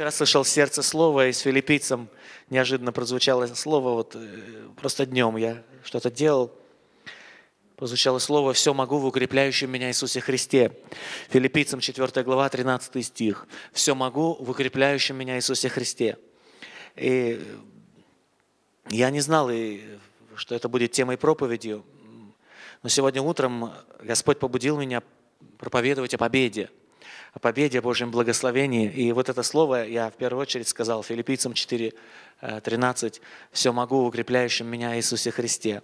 вчера слышал сердце слова, и с филиппийцем неожиданно прозвучало слово, вот э, просто днем я что-то делал, прозвучало слово «Все могу в укрепляющем меня Иисусе Христе». Филиппийцам 4 глава, 13 стих. «Все могу в укрепляющем меня Иисусе Христе». И я не знал, и, что это будет темой проповеди, но сегодня утром Господь побудил меня проповедовать о победе – о победе, о Божьем благословении. И вот это слово я в первую очередь сказал филиппийцам 4.13 э, «Все могу укрепляющим меня Иисусе Христе».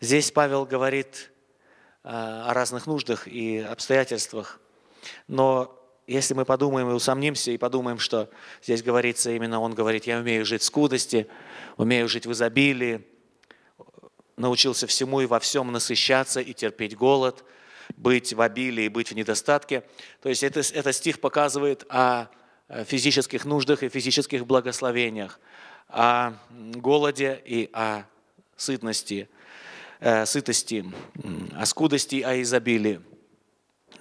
Здесь Павел говорит э, о разных нуждах и обстоятельствах, но если мы подумаем и усомнимся, и подумаем, что здесь говорится именно, он говорит, я умею жить в скудости, умею жить в изобилии, научился всему и во всем насыщаться и терпеть голод – быть в обилии, быть в недостатке. То есть это, этот стих показывает о физических нуждах и физических благословениях, о голоде и о сытности, э, сытости, о скудости и о изобилии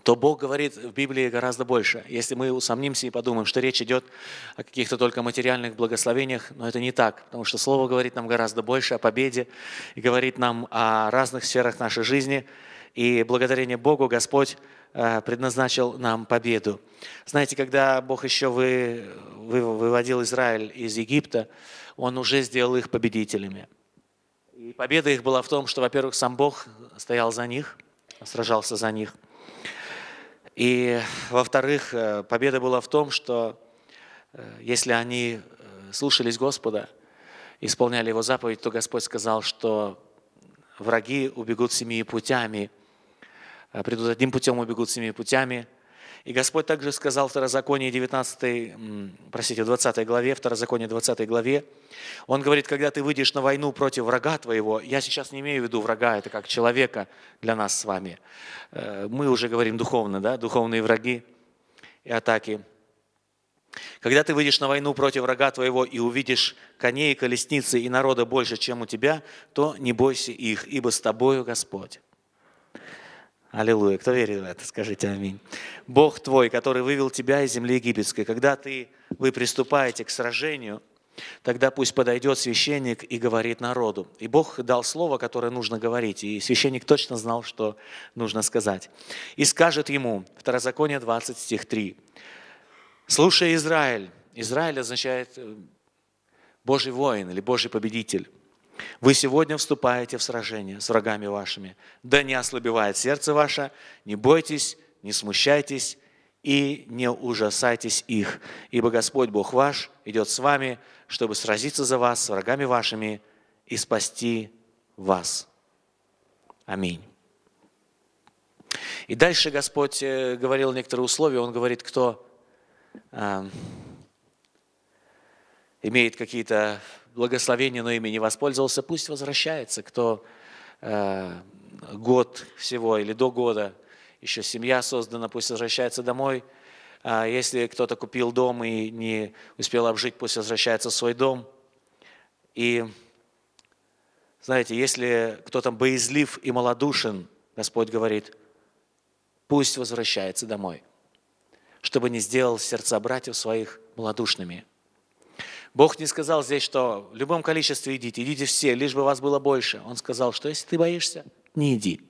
то Бог говорит в Библии гораздо больше. Если мы усомнимся и подумаем, что речь идет о каких-то только материальных благословениях, но это не так, потому что Слово говорит нам гораздо больше о победе и говорит нам о разных сферах нашей жизни, и благодарение Богу Господь э, предназначил нам победу. Знаете, когда Бог еще вы, вы, выводил Израиль из Египта, Он уже сделал их победителями. И победа их была в том, что, во-первых, сам Бог стоял за них, сражался за них. И, во-вторых, э, победа была в том, что э, если они слушались Господа, исполняли Его заповедь, то Господь сказал, что враги убегут семи путями – Э, придут одним путем, убегут семи путями. И Господь также сказал в Второзаконии 19, простите, 20 главе, второзаконии 20 главе, Он говорит, когда ты выйдешь на войну против врага твоего, я сейчас не имею в виду врага, это как человека для нас с вами. Э, мы уже говорим духовно, да, духовные враги и атаки. Когда ты выйдешь на войну против врага твоего и увидишь коней и колесницы и народа больше, чем у тебя, то не бойся их, ибо с тобою Господь Аллилуйя. Кто верит в это, скажите аминь. Бог твой, который вывел тебя из земли египетской, когда ты, вы приступаете к сражению, Тогда пусть подойдет священник и говорит народу. И Бог дал слово, которое нужно говорить, и священник точно знал, что нужно сказать. И скажет ему, Второзаконие 20, стих 3, «Слушай, Израиль». Израиль означает э, «Божий воин» или «Божий победитель». Вы сегодня вступаете в сражение с врагами вашими. Да не ослабевает сердце ваше, не бойтесь, не смущайтесь и не ужасайтесь их, ибо Господь Бог ваш идет с вами, чтобы сразиться за вас, с врагами вашими и спасти вас. Аминь. И дальше Господь э, говорил некоторые условия. Он говорит, кто э, имеет какие-то благословение, но ими не воспользовался, пусть возвращается, кто э, год всего или до года, еще семья создана, пусть возвращается домой. А если кто-то купил дом и не успел обжить, пусть возвращается в свой дом. И знаете, если кто-то боязлив и малодушен, Господь говорит, пусть возвращается домой, чтобы не сделал сердца братьев своих малодушными – Бог не сказал здесь, что в любом количестве идите, идите все, лишь бы вас было больше. Он сказал, что если ты боишься, не иди.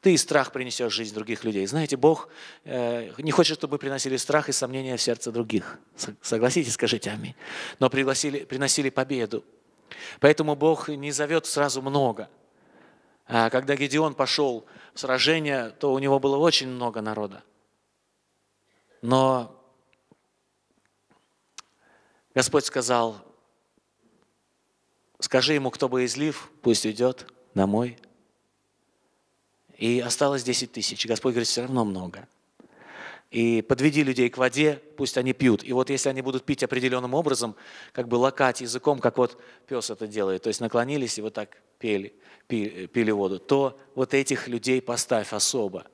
Ты и страх принесешь в жизнь других людей. Знаете, Бог э, не хочет, чтобы мы приносили страх и сомнения в сердце других. Согласитесь, скажите аминь. Но пригласили, приносили победу. Поэтому Бог не зовет сразу много. А когда Гедеон пошел в сражение, то у него было очень много народа. Но Господь сказал, скажи ему, кто бы излив, пусть уйдет домой. И осталось 10 тысяч. Господь говорит, все равно много. И подведи людей к воде, пусть они пьют. И вот если они будут пить определенным образом, как бы лакать языком, как вот пес это делает, то есть наклонились и вот так пели, пили, пили воду, то вот этих людей поставь особо.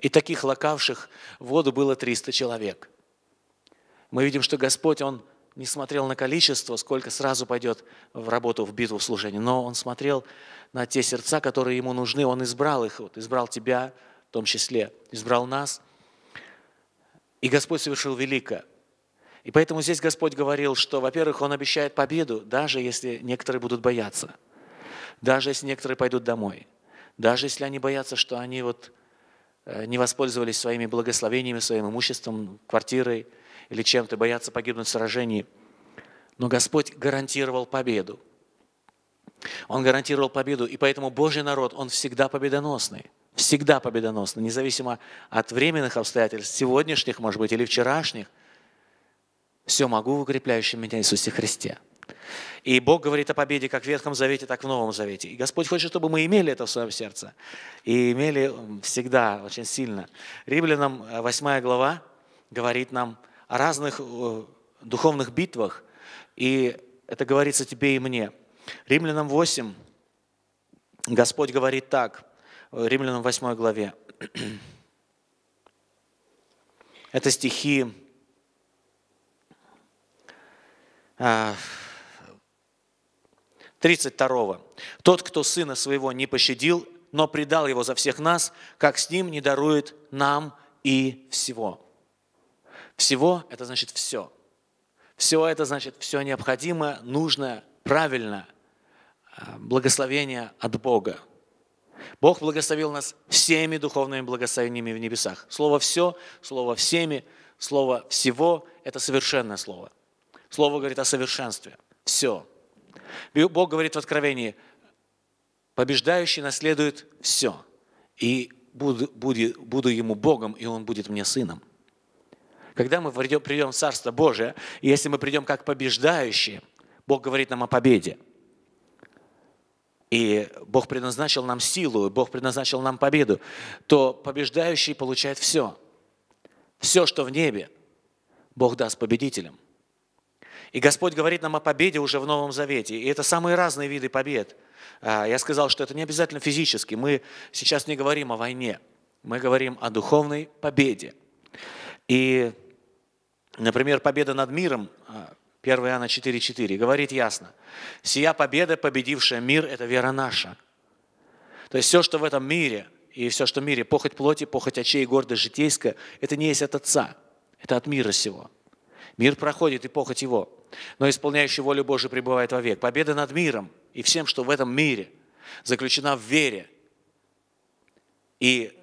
И таких лакавших воду было 300 человек. Мы видим, что Господь, Он не смотрел на количество, сколько сразу пойдет в работу, в битву, в служение, но он смотрел на те сердца, которые ему нужны, он избрал их, вот, избрал тебя в том числе, избрал нас. И Господь совершил великое. И поэтому здесь Господь говорил, что, во-первых, Он обещает победу, даже если некоторые будут бояться, даже если некоторые пойдут домой, даже если они боятся, что они вот э, не воспользовались своими благословениями, своим имуществом, квартирой – или чем-то, боятся погибнуть в сражении. Но Господь гарантировал победу. Он гарантировал победу, и поэтому Божий народ, он всегда победоносный. Всегда победоносный, независимо от временных обстоятельств, сегодняшних, может быть, или вчерашних. Все могу в укрепляющем меня Иисусе Христе. И Бог говорит о победе как в Ветхом Завете, так и в Новом Завете. И Господь хочет, чтобы мы имели это в своем сердце. И имели всегда, очень сильно. Римлянам 8 э, глава говорит нам, разных э, духовных битвах, и это говорится тебе и мне. Римлянам 8, Господь говорит так, э, Римлянам 8 главе. Это стихи э, а, 32. «Тот, кто сына своего не пощадил, но предал его за всех нас, как с ним не дарует нам и всего». Всего – это значит все. Все это значит все необходимое, нужное, правильное э, благословение от Бога. Бог благословил нас всеми духовными благословениями в небесах. Слово «все», слово «всеми», слово «всего» – это совершенное слово. Слово говорит о совершенстве. Все. Бог говорит в Откровении, побеждающий наследует все, и буду, буду, буду ему Богом, и он будет мне сыном. Когда мы придем в Царство Божие, и если мы придем как побеждающие, Бог говорит нам о победе. И Бог предназначил нам силу, Бог предназначил нам победу, то побеждающий получает все. Все, что в небе, Бог даст победителям. И Господь говорит нам о победе уже в Новом Завете. И это самые разные виды побед. А, я сказал, что это не обязательно физически. Мы сейчас не говорим о войне. Мы говорим о духовной победе. И Например, победа над миром, 1 а, Иоанна 4,4, говорит ясно. «Сия победа, победившая мир, это вера наша». То есть все, что в этом мире, и все, что в мире, похоть плоти, похоть очей, гордость житейская, это не есть от Отца, это от мира сего. Мир проходит, и похоть его. Но исполняющий волю Божию пребывает вовек. Победа над миром и всем, что в этом мире, заключена в вере. И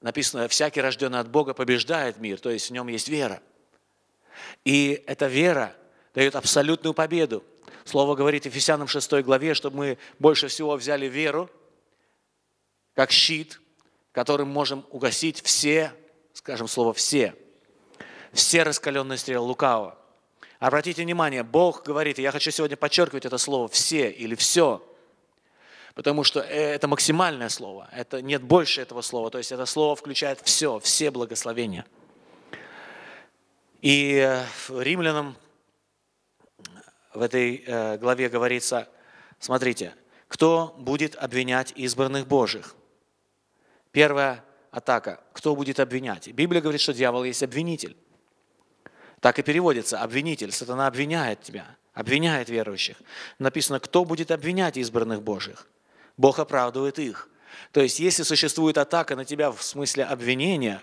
написано, всякий рожденный от Бога побеждает мир, то есть в нем есть вера. И эта вера дает абсолютную победу. Слово говорит Ефесянам 6 главе, чтобы мы больше всего взяли веру как щит, которым можем угасить все, скажем слово «все», все раскаленные стрелы лукавого. Обратите внимание, Бог говорит, и я хочу сегодня подчеркивать это слово «все» или «все», потому что э, это максимальное слово, это, нет больше этого слова, то есть это слово включает все, все благословения – и э, римлянам в этой э, главе говорится, смотрите, кто будет обвинять избранных Божьих? Первая атака. Кто будет обвинять? Библия говорит, что дьявол есть обвинитель. Так и переводится, обвинитель, сатана обвиняет тебя, обвиняет верующих. Написано, кто будет обвинять избранных Божьих? Бог оправдывает их. То есть, если существует атака на тебя в смысле обвинения,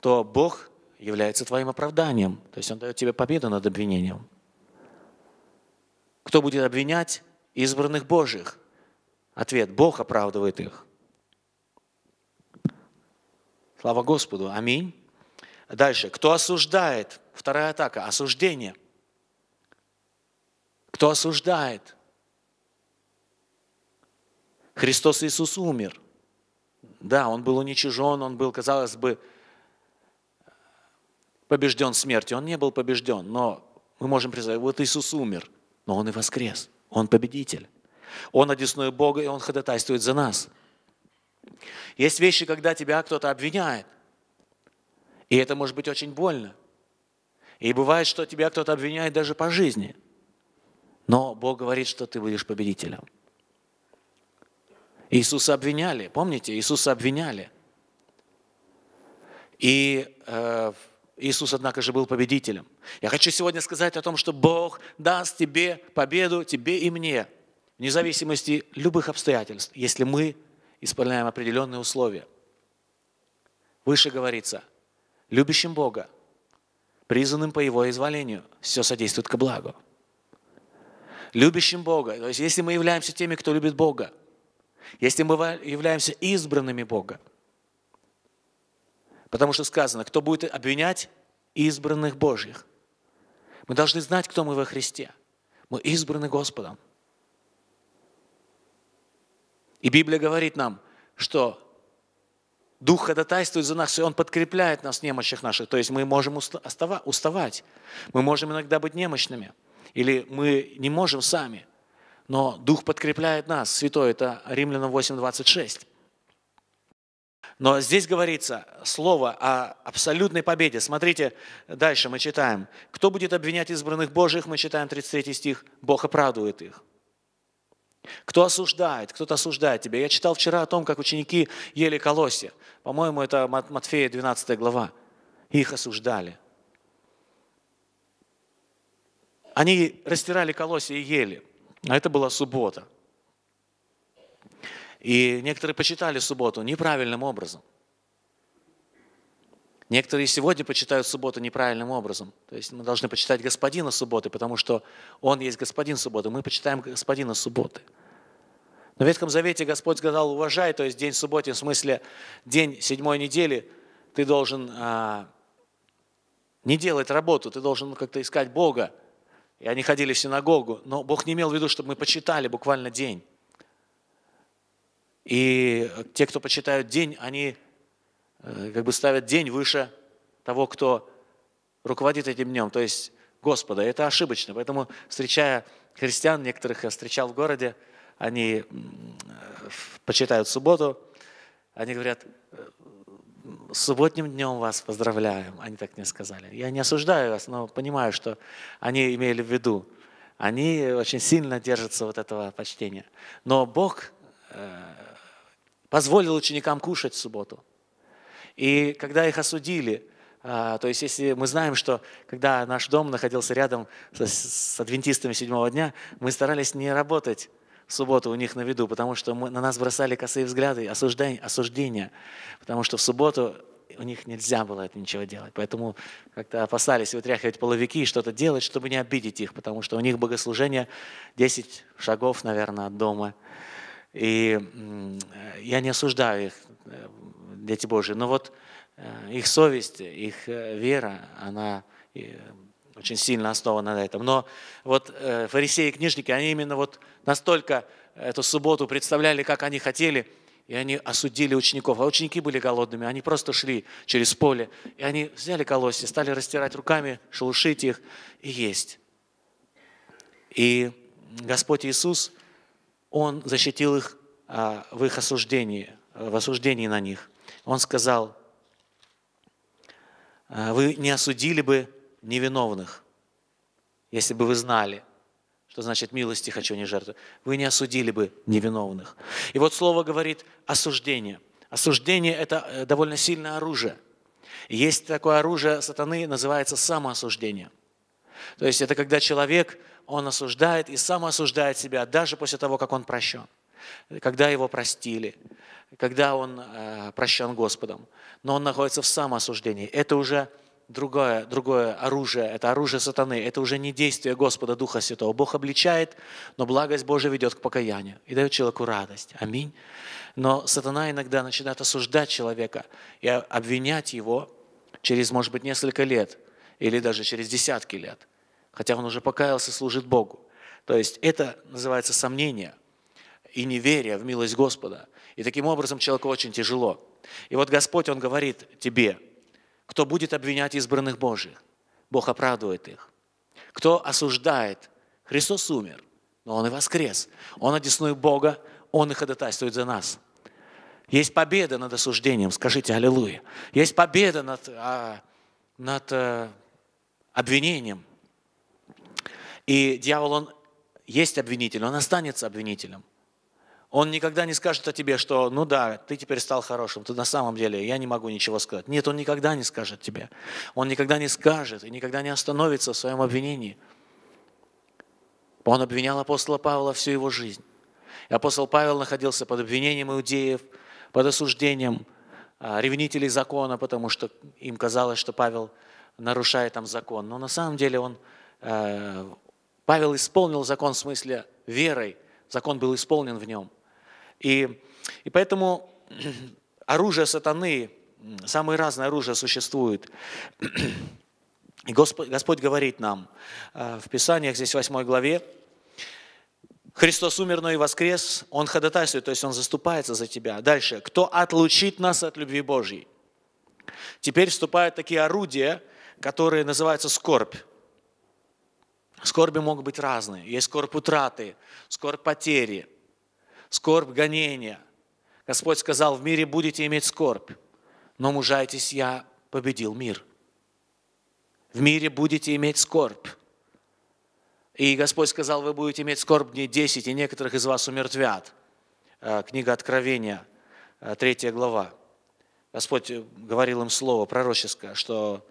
то Бог является твоим оправданием. То есть он дает тебе победу над обвинением. Кто будет обвинять избранных Божьих? Ответ – Бог оправдывает их. Слава Господу. Аминь. Дальше. Кто осуждает? Вторая атака – осуждение. Кто осуждает? Христос Иисус умер. Да, Он был уничижен, Он был, казалось бы, побежден смертью. Он не был побежден, но мы можем признать, вот Иисус умер, но Он и воскрес. Он победитель. Он одесную Бога, и Он ходатайствует за нас. Есть вещи, когда тебя кто-то обвиняет. И это может быть очень больно. И бывает, что тебя кто-то обвиняет даже по жизни. Но Бог говорит, что ты будешь победителем. Иисуса обвиняли, помните, Иисуса обвиняли. И э, Иисус, однако же, был победителем. Я хочу сегодня сказать о том, что Бог даст тебе победу, тебе и мне, вне зависимости любых обстоятельств, если мы исполняем определенные условия. Выше говорится, любящим Бога, призванным по Его изволению, все содействует к благу. Любящим Бога, то есть если мы являемся теми, кто любит Бога, если мы являемся избранными Бога – Потому что сказано, кто будет обвинять избранных Божьих. Мы должны знать, кто мы во Христе. Мы избраны Господом. И Библия говорит нам, что Дух ходатайствует за нас, и Он подкрепляет нас, немощих наших. То есть мы можем уставать, мы можем иногда быть немощными, или мы не можем сами, но Дух подкрепляет нас. Святой – это Римлянам 8, 26. Но здесь говорится слово о абсолютной победе. Смотрите, дальше мы читаем. Кто будет обвинять избранных Божьих, мы читаем 33 стих, Бог оправдывает их. Кто осуждает? Кто-то осуждает тебя. Я читал вчера о том, как ученики ели колосья. По-моему, это Матфея 12 глава. Их осуждали. Они растирали колосья и ели. А это была суббота. И некоторые почитали субботу неправильным образом. Некоторые сегодня почитают субботу неправильным образом. То есть мы должны почитать господина субботы, потому что он есть господин субботы. Мы почитаем господина субботы. Но в Ветхом Завете Господь сказал, уважай, то есть день субботы в смысле день седьмой недели, ты должен а, не делать работу, ты должен как-то искать Бога. И они ходили в синагогу, но Бог не имел в виду, чтобы мы почитали буквально день. И те, кто почитают день, они э, как бы ставят день выше того, кто руководит этим днем, то есть Господа. Это ошибочно. Поэтому, встречая христиан, некоторых я встречал в городе, они э, почитают субботу, они говорят, с «Э, субботним днем вас поздравляем. Они так мне сказали. Я не осуждаю вас, но понимаю, что они имели в виду. Они очень сильно держатся вот этого почтения. Но Бог Э, позволил ученикам кушать в субботу. И когда их осудили, э, то есть если мы знаем, что когда наш дом находился рядом с, адвентистами седьмого дня, мы старались не работать в субботу у них на виду, потому что мы, на нас бросали косые взгляды, осуждения, осуждения, потому что в субботу у них нельзя было это ничего делать. Поэтому как-то опасались вытряхивать половики и что-то делать, чтобы не обидеть их, потому что у них богослужение 10 шагов, наверное, от дома. И э, я не осуждаю их, э, дети Божьи, но вот э, их совесть, их вера, она очень сильно основана на этом. Но вот фарисеи и книжники, они именно вот настолько эту субботу представляли, как они хотели, и они осудили учеников. А ученики были голодными, они просто шли через поле, и они взяли колосья, стали растирать руками, шелушить их и есть. И Господь Иисус – он защитил их а, в их осуждении, э, в осуждении на них. Он сказал, «Э, вы не осудили бы невиновных, если бы вы знали, что значит милости хочу, не жертвы. Вы не осудили бы невиновных. И вот слово говорит осуждение. Осуждение – это э, довольно сильное оружие. Есть такое оружие сатаны, называется самоосуждение. То есть это когда человек – он осуждает и сам осуждает себя, даже после того, как он прощен, когда его простили, когда он э, прощен Господом. Но он находится в самоосуждении. Это уже другое, другое оружие, это оружие сатаны, это уже не действие Господа Духа Святого. Бог обличает, но благость Божия ведет к покаянию и дает человеку радость. Аминь. Но сатана иногда начинает осуждать человека и обвинять его через, может быть, несколько лет или даже через десятки лет – хотя он уже покаялся, служит Богу. То есть это называется сомнение и неверие в милость Господа. И таким образом человеку очень тяжело. И вот Господь, Он говорит тебе, кто будет обвинять избранных Божьих, Бог оправдывает их. Кто осуждает, Христос умер, но Он и воскрес. Он одесную Бога, Он и ходатайствует за нас. Есть победа над осуждением, скажите аллилуйя. Есть победа над, а, над а, обвинением – и дьявол, он есть обвинитель, он останется обвинителем. Он никогда не скажет о тебе, что ну да, ты теперь стал хорошим, ты на самом деле, я не могу ничего сказать. Нет, он никогда не скажет тебе. Он никогда не скажет и никогда не остановится в своем обвинении. Он обвинял апостола Павла всю его жизнь. И апостол Павел находился под обвинением иудеев, под осуждением а, ревнителей закона, потому что им казалось, что Павел нарушает там закон. Но на самом деле он э, Павел исполнил закон в смысле верой, закон был исполнен в нем. И, и поэтому оружие сатаны, самые разные оружия существуют. И Господь, Господь говорит нам э, в Писаниях, здесь в 8 главе, Христос умер, но и воскрес, Он ходатайствует, то есть Он заступается за тебя. Дальше, кто отлучит нас от любви Божьей? Теперь вступают такие орудия, которые называются скорбь. Скорби могут быть разные. Есть скорбь утраты, скорбь потери, скорбь гонения. Господь сказал, в мире будете иметь скорбь, но мужайтесь, я победил мир. В мире будете иметь скорбь. И Господь сказал, вы будете иметь скорбь дней 10, и некоторых из вас умертвят. Э, книга Откровения, 3 э, глава. Господь э, говорил им слово пророческое, что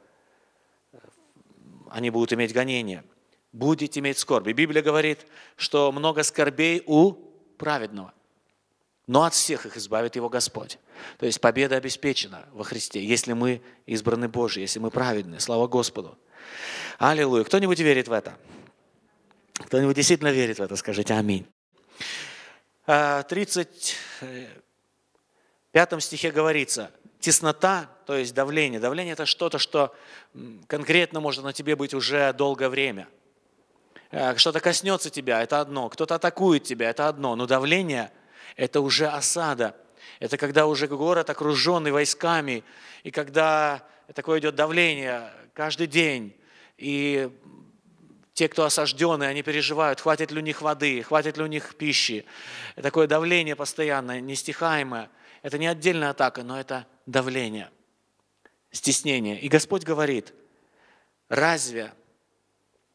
они будут иметь гонение – будет иметь скорби. Библия говорит, что много скорбей у праведного. Но от всех их избавит его Господь. То есть победа обеспечена во Христе, если мы избраны Божьи, если мы праведны. Слава Господу. Аллилуйя. Кто-нибудь верит в это? Кто-нибудь действительно верит в это? Скажите аминь. В а, 35 э, стихе говорится, теснота, то есть давление. Давление – это что-то, что конкретно может на тебе быть уже долгое время – Э, что-то коснется тебя, это одно, кто-то атакует тебя, это одно, но давление – это уже осада. Это когда уже город окруженный войсками, и когда такое идет давление каждый день, и те, кто осажденные, они переживают, хватит ли у них воды, хватит ли у них пищи. Такое давление постоянное, нестихаемое. Это не отдельная атака, но это давление, стеснение. И Господь говорит, разве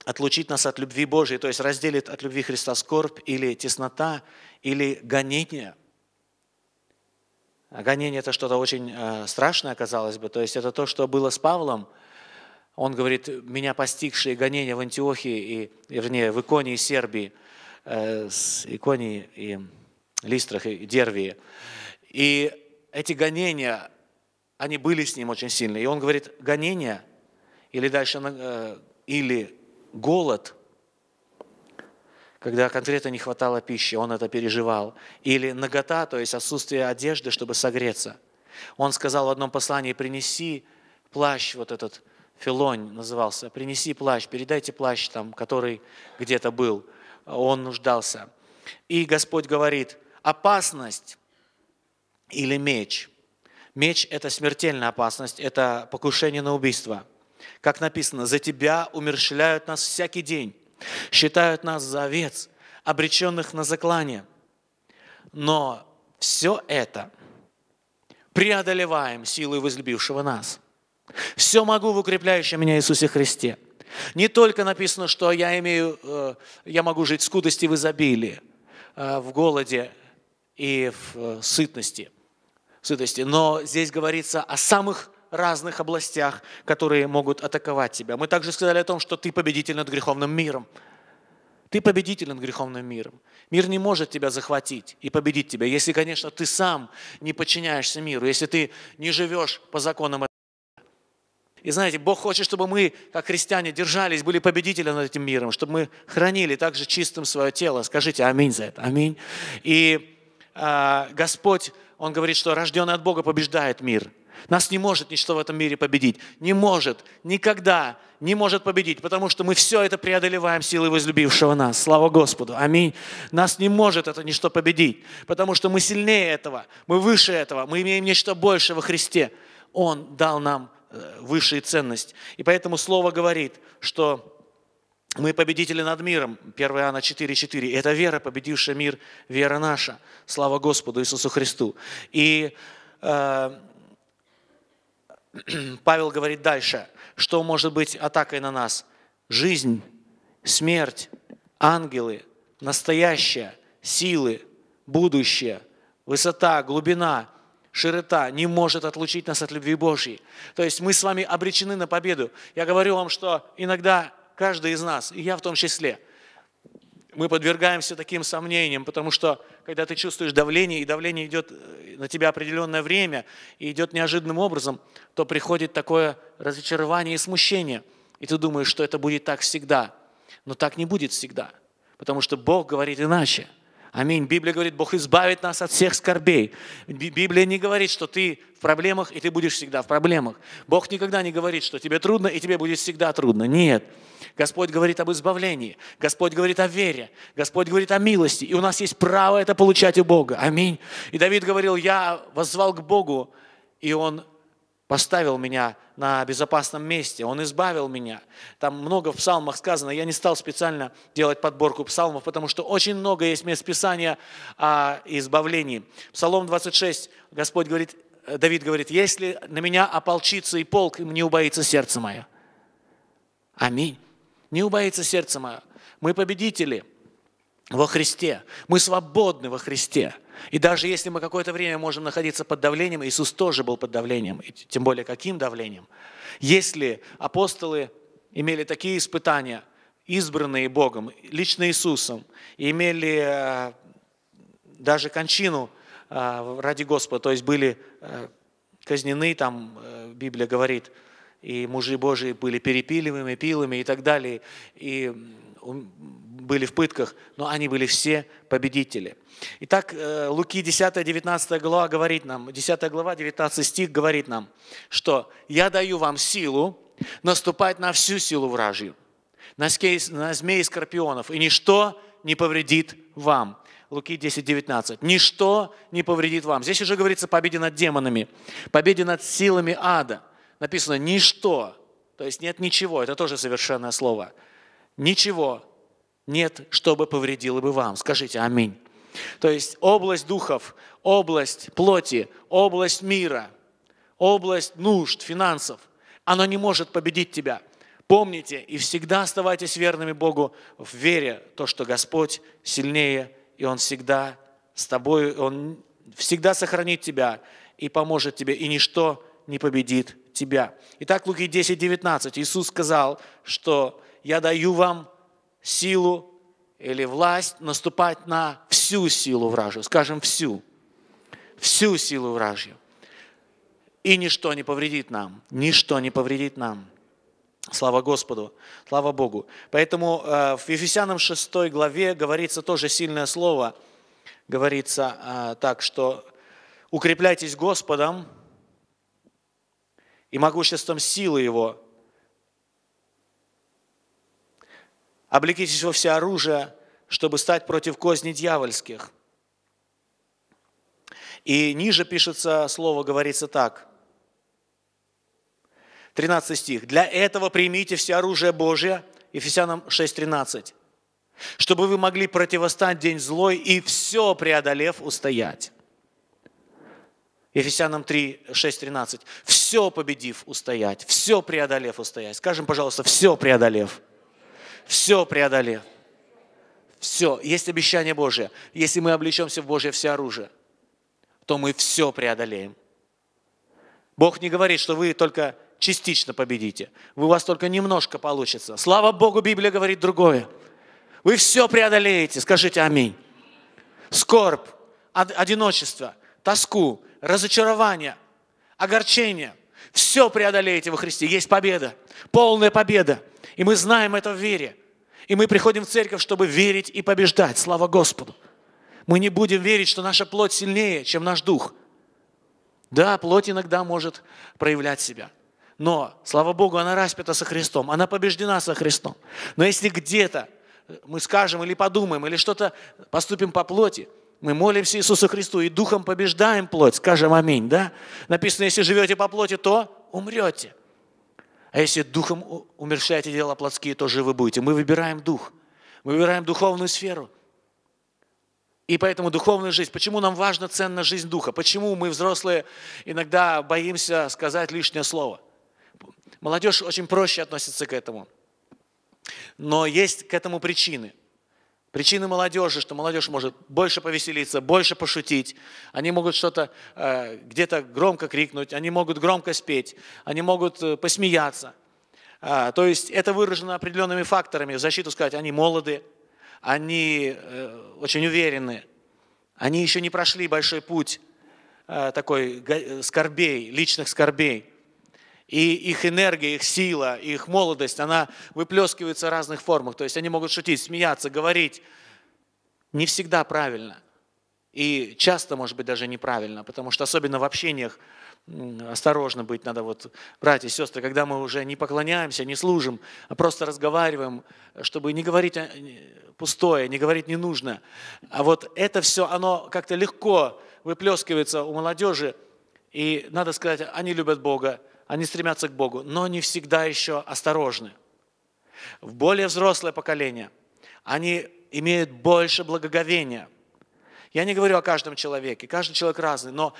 отлучит нас от любви Божией, то есть разделит от любви Христа скорбь или теснота, или гонение. А гонение – это что-то очень э, страшное, казалось бы. То есть это то, что было с Павлом. Он говорит, меня постигшие гонения в Антиохии, и, вернее, в Иконии и Сербии, э, с Иконии и Листрах и Дервии. И эти гонения, они были с ним очень сильные. И он говорит, гонения, или дальше, э, или голод, когда конкретно не хватало пищи, он это переживал. Или нагота, то есть отсутствие одежды, чтобы согреться. Он сказал в одном послании, принеси плащ вот этот, Филонь назывался, принеси плащ, передайте плащ там, который где-то был, он нуждался. И Господь говорит, опасность или меч. Меч – это смертельная опасность, это покушение на убийство – как написано, за тебя умершляют нас всякий день, считают нас за овец, обреченных на заклание. Но все это преодолеваем силой возлюбившего нас. Все могу в укрепляющем меня Иисусе Христе. Не только написано, что я, имею, э, я могу жить в скудости в изобилии, э, в голоде и в э, сытности, сытости, но здесь говорится о самых разных областях, которые могут атаковать тебя. Мы также сказали о том, что ты победитель над греховным миром. Ты победитель над греховным миром. Мир не может тебя захватить и победить тебя, если, конечно, ты сам не подчиняешься миру, если ты не живешь по законам этого. И знаете, Бог хочет, чтобы мы, как христиане, держались, были победителями над этим миром, чтобы мы хранили также чистым свое тело. Скажите аминь за это, аминь. И э, Господь, Он говорит, что рожденный от Бога побеждает мир. Нас не может ничто в этом мире победить. Не может, никогда не может победить, потому что мы все это преодолеваем силой возлюбившего нас. Слава Господу. Аминь. Нас не может это ничто победить, потому что мы сильнее этого, мы выше этого, мы имеем нечто большее во Христе. Он дал нам э, высшую ценность. И поэтому Слово говорит, что мы победители над миром. 1 Иоанна 4,4. Это вера, победившая мир, вера наша. Слава Господу Иисусу Христу. И э, Павел говорит дальше, что может быть атакой на нас? Жизнь, смерть, ангелы, настоящее, силы, будущее, высота, глубина, широта не может отлучить нас от любви Божьей. То есть мы с вами обречены на победу. Я говорю вам, что иногда каждый из нас, и я в том числе, мы подвергаемся таким сомнениям, потому что когда ты чувствуешь давление, и давление идет э, на тебя определенное время, и идет неожиданным образом, то приходит такое разочарование и смущение. И ты думаешь, что это будет так всегда. Но так не будет всегда, потому что Бог говорит иначе – Аминь. Библия говорит, Бог избавит нас от всех скорбей. Библия не говорит, что ты в проблемах, и ты будешь всегда в проблемах. Бог никогда не говорит, что тебе трудно, и тебе будет всегда трудно. Нет. Господь говорит об избавлении. Господь говорит о вере. Господь говорит о милости. И у нас есть право это получать у Бога. Аминь. И Давид говорил, я воззвал к Богу, и Он поставил меня на безопасном месте, Он избавил меня. Там много в псалмах сказано, я не стал специально делать подборку псалмов, потому что очень много есть мест Писания о избавлении. Псалом 26, Господь говорит, э, Давид говорит, «Если на меня ополчится и полк, не убоится сердце мое». Аминь. Не убоится сердце мое. Мы победители во Христе. Мы свободны во Христе. И даже если мы какое-то время можем находиться под давлением, Иисус тоже был под давлением, и тем более каким давлением. Если апостолы имели такие испытания, избранные Богом, лично Иисусом, и имели э, даже кончину э, ради Господа, то есть были э, казнены, там Библия говорит, и мужи Божии были перепиливыми пилами и так далее, и были в пытках, но они были все победители. Итак, э, Луки 10-19 глава говорит нам, 10 глава, 19 стих говорит нам, что «Я даю вам силу наступать на всю силу вражью, на змеи и скорпионов, и ничто не повредит вам». Луки 10:19. Ничто не повредит вам. Здесь уже говорится о победе над демонами, победе над силами ада. Написано «ничто», то есть нет ничего, это тоже совершенное слово. Ничего нет, чтобы повредило бы вам. Скажите аминь. То есть область духов, область плоти, область мира, область нужд, финансов, оно не может победить тебя. Помните и всегда оставайтесь верными Богу в вере, то, что Господь сильнее, и Он всегда с тобой, Он всегда сохранит тебя и поможет тебе, и ничто не победит тебя. Итак, Луки 10, 19. Иисус сказал, что «Я даю вам силу или власть, наступать на всю силу вражью, скажем, всю, всю силу вражью. И ничто не повредит нам, ничто не повредит нам. Слава Господу, слава Богу. Поэтому э, в Ефесянам 6 главе говорится тоже сильное слово, говорится э, так, что «укрепляйтесь Господом и могуществом силы Его, Облекитесь во все оружие, чтобы стать против козни дьявольских. И ниже пишется слово, говорится так. 13 стих. «Для этого примите все оружие Божие» Ефесянам 6.13, чтобы вы могли противостать день злой и все преодолев устоять. Ефесянам 3:6:13. Все победив устоять, все преодолев устоять. Скажем, пожалуйста, все преодолев все преодолел. Все. Есть обещание Божие. Если мы облечемся в Божье все оружие, то мы все преодолеем. Бог не говорит, что вы только частично победите. Вы у вас только немножко получится. Слава Богу, Библия говорит другое. Вы все преодолеете. Скажите аминь. Скорбь, одиночество, тоску, разочарование, огорчение. Все преодолеете во Христе. Есть победа. Полная победа. И мы знаем это в вере. И мы приходим в церковь, чтобы верить и побеждать. Слава Господу. Мы не будем верить, что наша плоть сильнее, чем наш дух. Да, плоть иногда может проявлять себя. Но, слава Богу, она распята со Христом, она побеждена со Христом. Но если где-то мы скажем или подумаем, или что-то поступим по плоти, мы молимся Иисусу Христу и духом побеждаем плоть, скажем аминь, да? Написано, если живете по плоти, то умрете. А если духом умершляете дела плотские, то живы будете. Мы выбираем дух. Мы выбираем духовную сферу. И поэтому духовная жизнь. Почему нам важна ценна жизнь духа? Почему мы, взрослые, иногда боимся сказать лишнее слово? Молодежь очень проще относится к этому. Но есть к этому причины. Причины молодежи, что молодежь может больше повеселиться, больше пошутить. Они могут что-то э, где-то громко крикнуть, они могут громко спеть, они могут э, посмеяться. А, то есть это выражено определенными факторами. В защиту сказать, они молоды, они э, очень уверены, они еще не прошли большой путь э, такой э, скорбей, личных скорбей и их энергия, их сила, их молодость, она выплескивается в разных формах. То есть они могут шутить, смеяться, говорить. Не всегда правильно. И часто, может быть, даже неправильно, потому что особенно в общениях осторожно быть надо. Вот, братья и сестры, когда мы уже не поклоняемся, не служим, а просто разговариваем, чтобы не говорить э, пустое, не говорить не нужно. А вот это все, оно как-то легко выплескивается у молодежи. И надо сказать, они любят Бога, они стремятся к Богу, но не всегда еще осторожны. В более взрослое поколение они имеют больше благоговения. Я не говорю о каждом человеке, каждый человек разный, но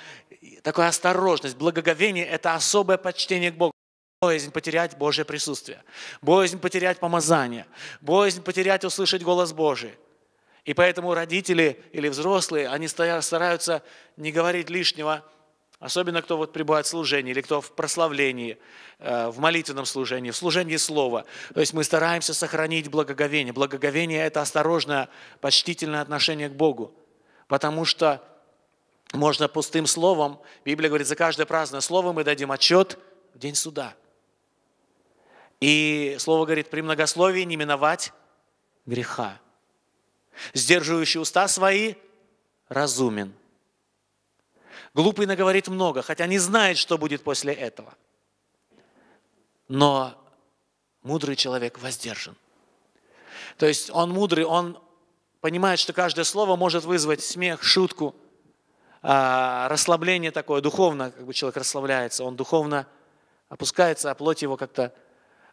такая осторожность, благоговение – это особое почтение к Богу. Боязнь потерять Божье присутствие, боязнь потерять помазание, боязнь потерять услышать голос Божий. И поэтому родители или взрослые, они стараются не говорить лишнего, Особенно кто вот пребывает в служении, или кто в прославлении, э, в молитвенном служении, в служении слова. То есть мы стараемся сохранить благоговение. Благоговение – это осторожное, почтительное отношение к Богу. Потому что можно пустым словом, Библия говорит, за каждое праздное слово мы дадим отчет в день суда. И слово говорит, при многословии не миновать греха. Сдерживающий уста свои разумен – Глупый наговорит много, хотя не знает, что будет после этого. Но мудрый человек воздержан. То есть он мудрый, он понимает, что каждое слово может вызвать смех, шутку, а, расслабление такое, духовно, как бы человек расслабляется, он духовно опускается, а плоть его как-то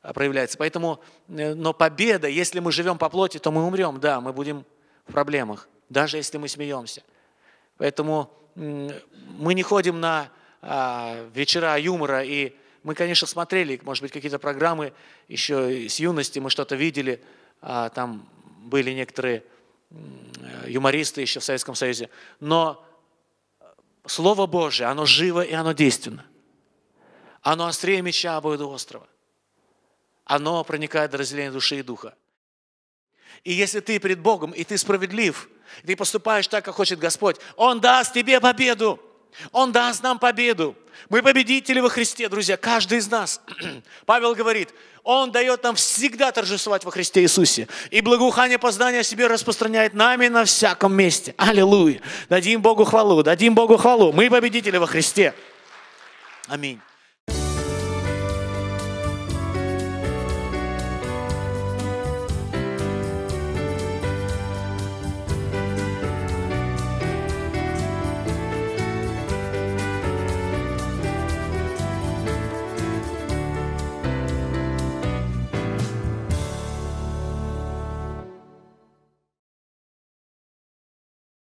а, проявляется. Поэтому, э, но победа, если мы живем по плоти, то мы умрем, да, мы будем в проблемах, даже если мы смеемся. Поэтому мы не ходим на а, вечера юмора, и мы, конечно, смотрели, может быть, какие-то программы еще с юности, мы что-то видели, а, там были некоторые юмористы еще в Советском Союзе, но Слово Божие, оно живо и оно действенно. Оно острее меча обоего острова. Оно проникает до разделения души и духа. И если ты пред Богом, и ты справедлив, ты поступаешь так, как хочет Господь, Он даст тебе победу. Он даст нам победу. Мы победители во Христе, друзья, каждый из нас. Павел говорит, Он дает нам всегда торжествовать во Христе Иисусе. И благоухание познания о себе распространяет нами на всяком месте. Аллилуйя. Дадим Богу хвалу, дадим Богу хвалу. Мы победители во Христе. Аминь.